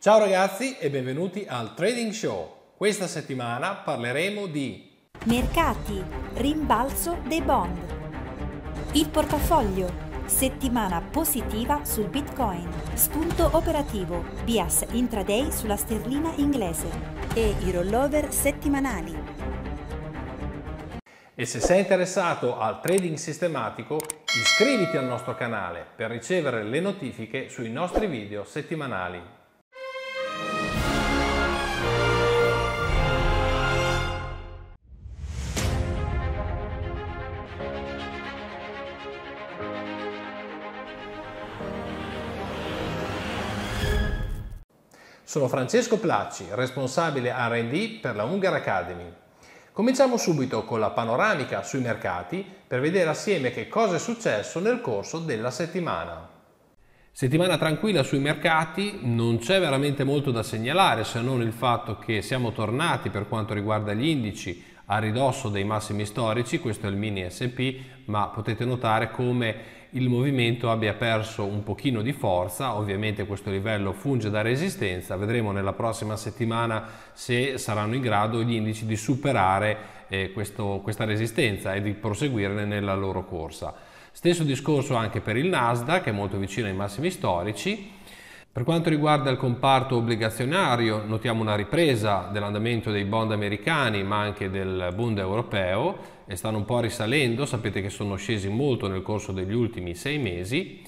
Ciao ragazzi e benvenuti al Trading Show. Questa settimana parleremo di mercati, rimbalzo dei bond, il portafoglio, settimana positiva sul Bitcoin, spunto operativo, bias intraday sulla sterlina inglese e i rollover settimanali. E se sei interessato al trading sistematico, iscriviti al nostro canale per ricevere le notifiche sui nostri video settimanali. Sono Francesco Placci, responsabile RD per la Ungar Academy. Cominciamo subito con la panoramica sui mercati per vedere assieme che cosa è successo nel corso della settimana. Settimana tranquilla sui mercati, non c'è veramente molto da segnalare se non il fatto che siamo tornati per quanto riguarda gli indici a ridosso dei massimi storici, questo è il mini SP, ma potete notare come il movimento abbia perso un pochino di forza, ovviamente questo livello funge da resistenza, vedremo nella prossima settimana se saranno in grado gli indici di superare eh, questo, questa resistenza e di proseguirne nella loro corsa. Stesso discorso anche per il Nasdaq, che è molto vicino ai massimi storici, per quanto riguarda il comparto obbligazionario, notiamo una ripresa dell'andamento dei bond americani, ma anche del bond europeo, e stanno un po' risalendo, sapete che sono scesi molto nel corso degli ultimi sei mesi.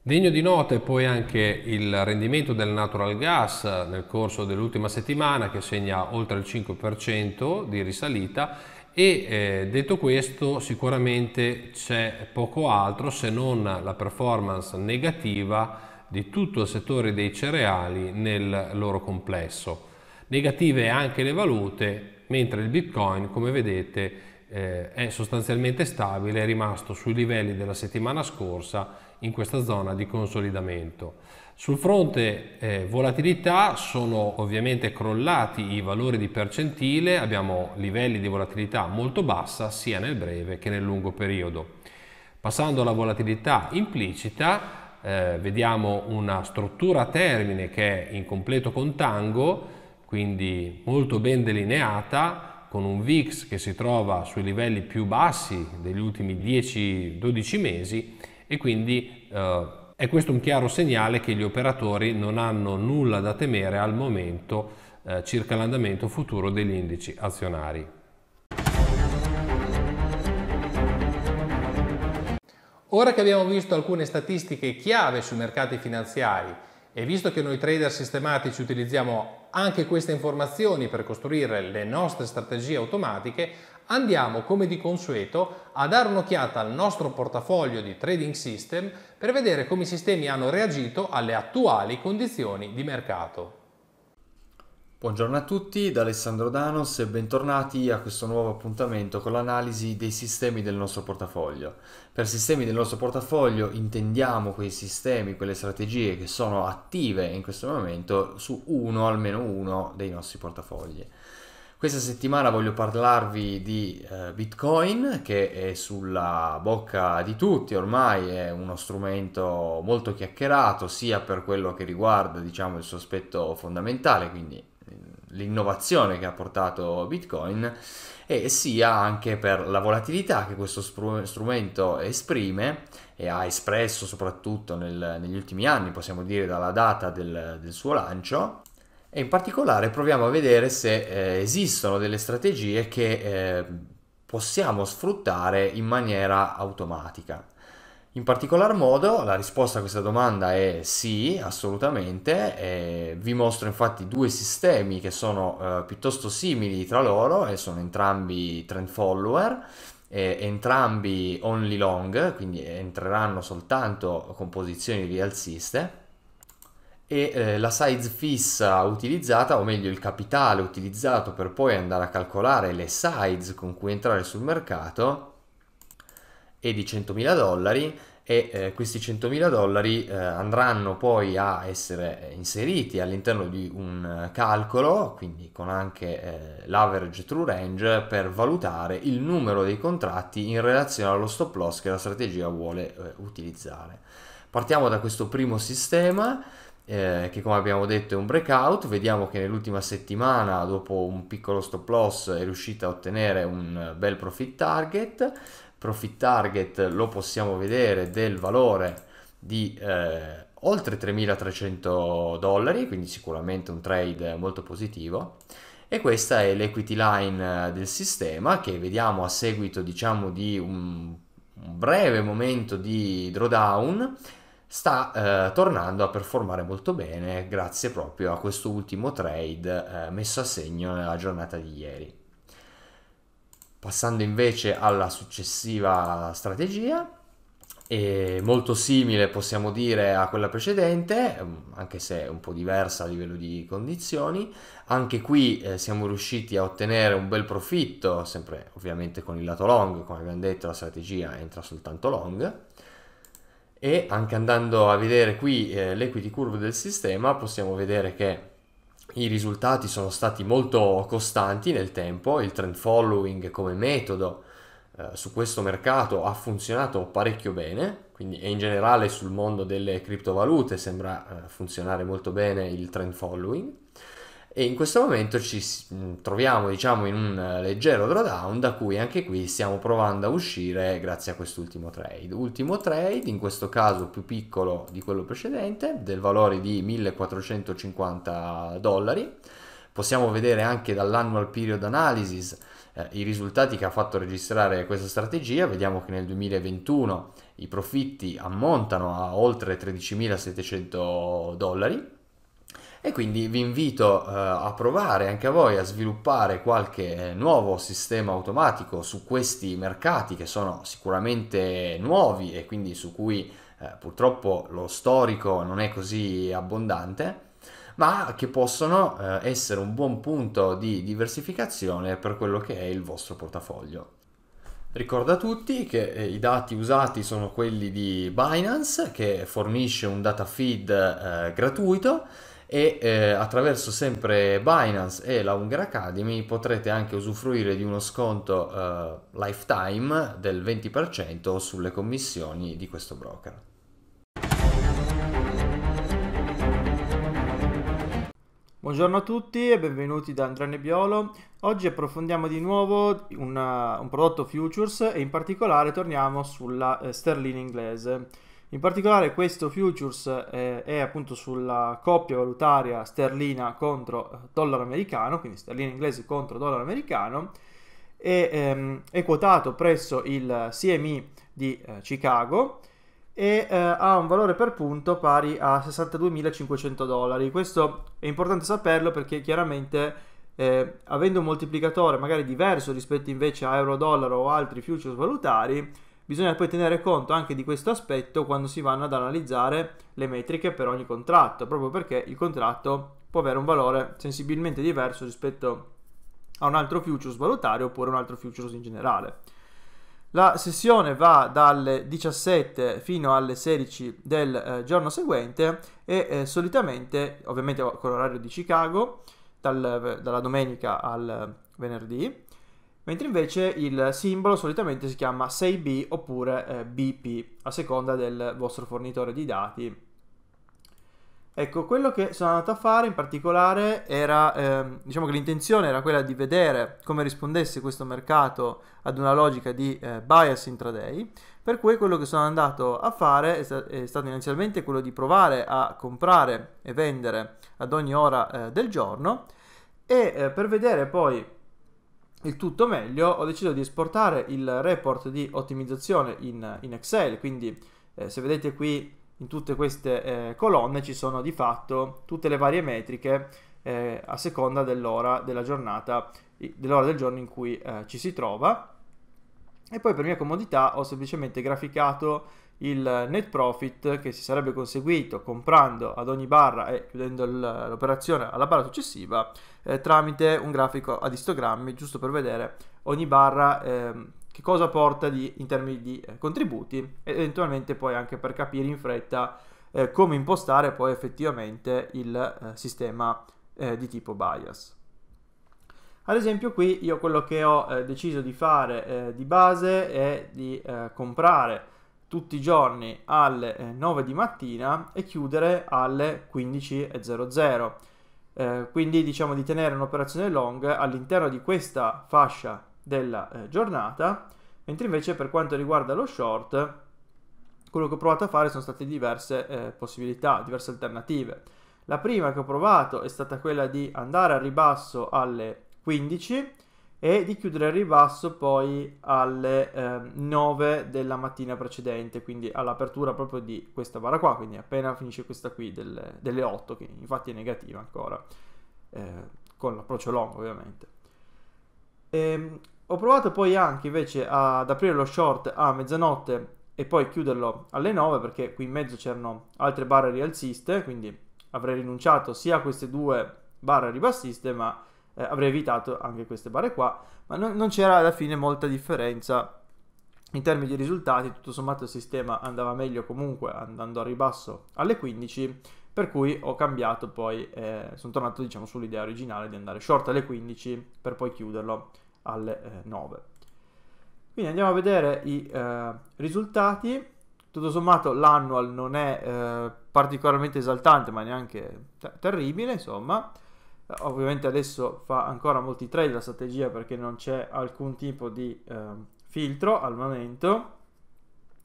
Degno di nota è poi anche il rendimento del natural gas nel corso dell'ultima settimana che segna oltre il 5% di risalita e eh, detto questo sicuramente c'è poco altro se non la performance negativa di tutto il settore dei cereali nel loro complesso. Negative anche le valute, mentre il Bitcoin, come vedete, eh, è sostanzialmente stabile, è rimasto sui livelli della settimana scorsa in questa zona di consolidamento. Sul fronte eh, volatilità sono ovviamente crollati i valori di percentile, abbiamo livelli di volatilità molto bassa sia nel breve che nel lungo periodo. Passando alla volatilità implicita, eh, vediamo una struttura a termine che è in completo contango, quindi molto ben delineata, con un VIX che si trova sui livelli più bassi degli ultimi 10-12 mesi e quindi eh, è questo un chiaro segnale che gli operatori non hanno nulla da temere al momento eh, circa l'andamento futuro degli indici azionari. Ora che abbiamo visto alcune statistiche chiave sui mercati finanziari e visto che noi trader sistematici utilizziamo anche queste informazioni per costruire le nostre strategie automatiche, andiamo come di consueto a dare un'occhiata al nostro portafoglio di trading system per vedere come i sistemi hanno reagito alle attuali condizioni di mercato. Buongiorno a tutti da Alessandro Danos e bentornati a questo nuovo appuntamento con l'analisi dei sistemi del nostro portafoglio. Per sistemi del nostro portafoglio intendiamo quei sistemi, quelle strategie che sono attive in questo momento su uno, almeno uno dei nostri portafogli. Questa settimana voglio parlarvi di eh, Bitcoin che è sulla bocca di tutti, ormai è uno strumento molto chiacchierato sia per quello che riguarda diciamo, il suo aspetto fondamentale, quindi l'innovazione che ha portato Bitcoin e sia anche per la volatilità che questo strumento esprime e ha espresso soprattutto nel, negli ultimi anni, possiamo dire dalla data del, del suo lancio, e in particolare proviamo a vedere se eh, esistono delle strategie che eh, possiamo sfruttare in maniera automatica. In particolar modo la risposta a questa domanda è sì, assolutamente. Eh, vi mostro infatti due sistemi che sono eh, piuttosto simili tra loro e sono entrambi trend follower, eh, entrambi only long, quindi entreranno soltanto con posizioni rialziste e eh, la size fissa utilizzata, o meglio il capitale utilizzato per poi andare a calcolare le size con cui entrare sul mercato, e di 100.000 dollari e eh, questi 100.000 dollari eh, andranno poi a essere eh, inseriti all'interno di un eh, calcolo, quindi con anche eh, l'average true range per valutare il numero dei contratti in relazione allo stop loss che la strategia vuole eh, utilizzare. Partiamo da questo primo sistema eh, che come abbiamo detto è un breakout, vediamo che nell'ultima settimana dopo un piccolo stop loss è riuscita a ottenere un bel profit target, profit target lo possiamo vedere del valore di eh, oltre 3300 dollari quindi sicuramente un trade molto positivo e questa è l'equity line eh, del sistema che vediamo a seguito diciamo di un, un breve momento di drawdown sta eh, tornando a performare molto bene grazie proprio a questo ultimo trade eh, messo a segno nella giornata di ieri Passando invece alla successiva strategia, molto simile possiamo dire a quella precedente, ehm, anche se un po' diversa a livello di condizioni. Anche qui eh, siamo riusciti a ottenere un bel profitto, sempre ovviamente con il lato long, come abbiamo detto la strategia entra soltanto long. E anche andando a vedere qui eh, l'equity curve del sistema possiamo vedere che i risultati sono stati molto costanti nel tempo, il trend following come metodo eh, su questo mercato ha funzionato parecchio bene, quindi e in generale sul mondo delle criptovalute sembra eh, funzionare molto bene il trend following. E in questo momento ci mm, troviamo diciamo in un eh, leggero drawdown da cui anche qui stiamo provando a uscire grazie a quest'ultimo trade. Ultimo trade, in questo caso più piccolo di quello precedente, del valore di 1450 dollari. Possiamo vedere anche dall'annual period analysis eh, i risultati che ha fatto registrare questa strategia. Vediamo che nel 2021 i profitti ammontano a oltre 13.700 dollari e quindi vi invito eh, a provare anche a voi a sviluppare qualche nuovo sistema automatico su questi mercati che sono sicuramente nuovi e quindi su cui eh, purtroppo lo storico non è così abbondante ma che possono eh, essere un buon punto di diversificazione per quello che è il vostro portafoglio. Ricordo a tutti che eh, i dati usati sono quelli di Binance che fornisce un data feed eh, gratuito e eh, attraverso sempre Binance e la Hunger Academy potrete anche usufruire di uno sconto eh, lifetime del 20% sulle commissioni di questo broker. Buongiorno a tutti e benvenuti da Andrea Nebbiolo. Oggi approfondiamo di nuovo una, un prodotto futures e in particolare torniamo sulla eh, sterlina inglese. In particolare questo futures eh, è appunto sulla coppia valutaria sterlina contro eh, dollaro americano, quindi sterlina inglese contro dollaro americano, e, ehm, è quotato presso il CME di eh, Chicago e eh, ha un valore per punto pari a 62.500 dollari. Questo è importante saperlo perché chiaramente eh, avendo un moltiplicatore magari diverso rispetto invece a euro-dollaro o altri futures valutari, Bisogna poi tenere conto anche di questo aspetto quando si vanno ad analizzare le metriche per ogni contratto, proprio perché il contratto può avere un valore sensibilmente diverso rispetto a un altro futures valutario oppure un altro futures in generale. La sessione va dalle 17 fino alle 16 del eh, giorno seguente e eh, solitamente, ovviamente con l'orario di Chicago, dal, eh, dalla domenica al eh, venerdì, mentre invece il simbolo solitamente si chiama 6B oppure eh, BP a seconda del vostro fornitore di dati. Ecco, quello che sono andato a fare in particolare era, ehm, diciamo che l'intenzione era quella di vedere come rispondesse questo mercato ad una logica di eh, bias intraday, per cui quello che sono andato a fare è, sta è stato inizialmente quello di provare a comprare e vendere ad ogni ora eh, del giorno e eh, per vedere poi il tutto meglio, ho deciso di esportare il report di ottimizzazione in, in Excel, quindi eh, se vedete qui in tutte queste eh, colonne ci sono di fatto tutte le varie metriche eh, a seconda dell'ora della giornata, dell'ora del giorno in cui eh, ci si trova. E poi per mia comodità ho semplicemente graficato il net profit che si sarebbe conseguito comprando ad ogni barra e chiudendo l'operazione alla barra successiva eh, tramite un grafico ad istogrammi giusto per vedere ogni barra eh, che cosa porta di, in termini di eh, contributi e eventualmente poi anche per capire in fretta eh, come impostare poi effettivamente il eh, sistema eh, di tipo bias. Ad esempio qui io quello che ho deciso di fare di base è di comprare tutti i giorni alle 9 eh, di mattina e chiudere alle 15.00. Eh, quindi diciamo di tenere un'operazione long all'interno di questa fascia della eh, giornata, mentre invece per quanto riguarda lo short, quello che ho provato a fare sono state diverse eh, possibilità, diverse alternative. La prima che ho provato è stata quella di andare a ribasso alle 15 e di chiudere il ribasso poi alle eh, 9 della mattina precedente, quindi all'apertura proprio di questa barra qua, quindi appena finisce questa qui delle, delle 8, che infatti è negativa ancora, eh, con l'approccio long ovviamente. E, ehm, ho provato poi anche invece ad aprire lo short a mezzanotte e poi chiuderlo alle 9 perché qui in mezzo c'erano altre barre rialziste, quindi avrei rinunciato sia a queste due barre ribassiste ma eh, avrei evitato anche queste barre qua, ma non, non c'era alla fine molta differenza in termini di risultati, tutto sommato il sistema andava meglio comunque andando a ribasso alle 15, per cui ho cambiato poi, eh, sono tornato diciamo sull'idea originale di andare short alle 15 per poi chiuderlo alle eh, 9. Quindi andiamo a vedere i eh, risultati. Tutto sommato l'annual non è eh, particolarmente esaltante, ma neanche ter terribile, insomma ovviamente adesso fa ancora molti trade la strategia perché non c'è alcun tipo di eh, filtro al momento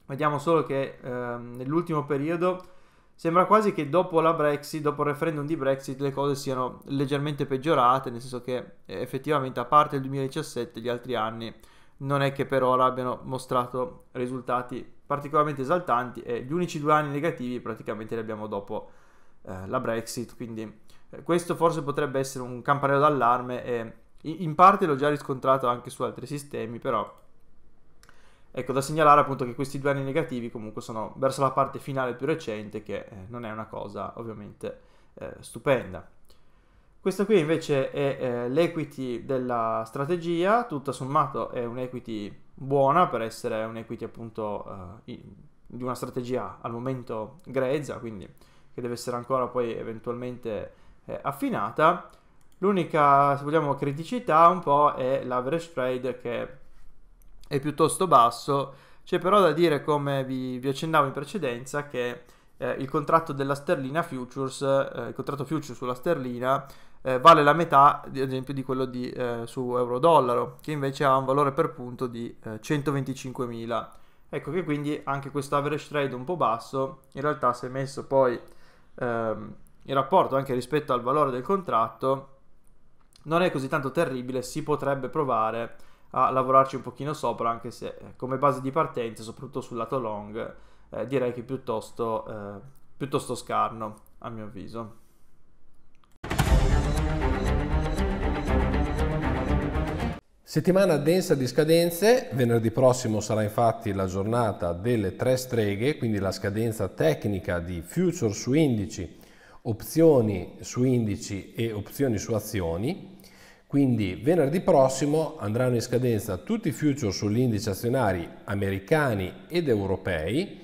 vediamo solo che eh, nell'ultimo periodo sembra quasi che dopo la Brexit, dopo il referendum di Brexit, le cose siano leggermente peggiorate, nel senso che eh, effettivamente a parte il 2017 gli altri anni non è che per ora abbiano mostrato risultati particolarmente esaltanti e gli unici due anni negativi praticamente li abbiamo dopo eh, la Brexit, quindi questo forse potrebbe essere un campanello d'allarme e in parte l'ho già riscontrato anche su altri sistemi, però ecco da segnalare appunto che questi due anni negativi comunque sono verso la parte finale più recente che eh, non è una cosa ovviamente eh, stupenda. Questa qui invece è eh, l'equity della strategia, tutto sommato è un'equity buona per essere un'equity appunto eh, di una strategia al momento grezza, quindi che deve essere ancora poi eventualmente eh, affinata. L'unica, se vogliamo, criticità un po' è l'average trade che è piuttosto basso. C'è però da dire, come vi, vi accennavo in precedenza, che eh, il contratto della sterlina futures, eh, il contratto futures sulla sterlina, eh, vale la metà, ad esempio, di quello di, eh, su euro-dollaro, che invece ha un valore per punto di 125.000. Eh, ecco che quindi anche questo average trade un po' basso, in realtà se messo poi... Ehm, il rapporto anche rispetto al valore del contratto non è così tanto terribile, si potrebbe provare a lavorarci un pochino sopra, anche se eh, come base di partenza, soprattutto sul lato long, eh, direi che piuttosto, eh, piuttosto scarno, a mio avviso. Settimana densa di scadenze, venerdì prossimo sarà infatti la giornata delle tre streghe, quindi la scadenza tecnica di futures su indici opzioni su indici e opzioni su azioni. Quindi venerdì prossimo andranno in scadenza tutti i future sugli indici azionari americani ed europei.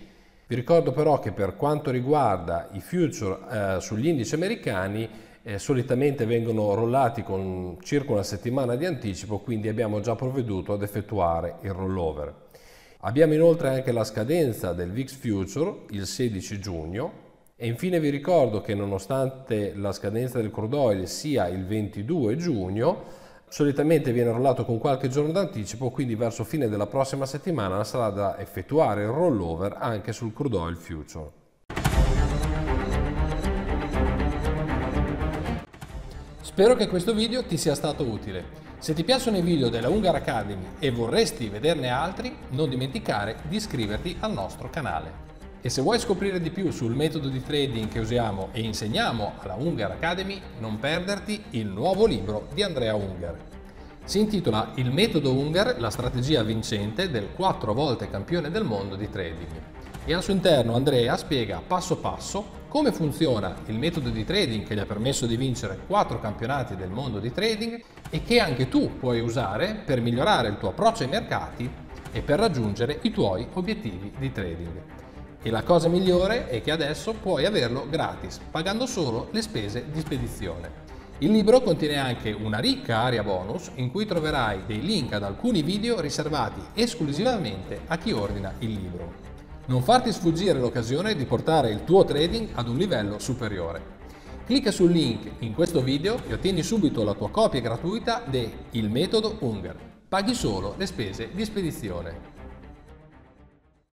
Vi ricordo però che per quanto riguarda i future eh, sugli indici americani eh, solitamente vengono rollati con circa una settimana di anticipo, quindi abbiamo già provveduto ad effettuare il rollover. Abbiamo inoltre anche la scadenza del VIX Future il 16 giugno e infine vi ricordo che nonostante la scadenza del cordoglio sia il 22 giugno, solitamente viene rollato con qualche giorno d'anticipo, quindi verso fine della prossima settimana sarà da effettuare il rollover anche sul crude oil future. Spero che questo video ti sia stato utile. Se ti piacciono i video della Hungar Academy e vorresti vederne altri, non dimenticare di iscriverti al nostro canale. E se vuoi scoprire di più sul metodo di trading che usiamo e insegniamo alla Ungar Academy, non perderti il nuovo libro di Andrea Ungar. Si intitola Il metodo Ungar, la strategia vincente del 4 volte campione del mondo di trading. E al suo interno Andrea spiega passo passo come funziona il metodo di trading che gli ha permesso di vincere 4 campionati del mondo di trading e che anche tu puoi usare per migliorare il tuo approccio ai mercati e per raggiungere i tuoi obiettivi di trading. E la cosa migliore è che adesso puoi averlo gratis, pagando solo le spese di spedizione. Il libro contiene anche una ricca area bonus in cui troverai dei link ad alcuni video riservati esclusivamente a chi ordina il libro. Non farti sfuggire l'occasione di portare il tuo trading ad un livello superiore. Clicca sul link in questo video e ottieni subito la tua copia gratuita di Il metodo Unger. Paghi solo le spese di spedizione.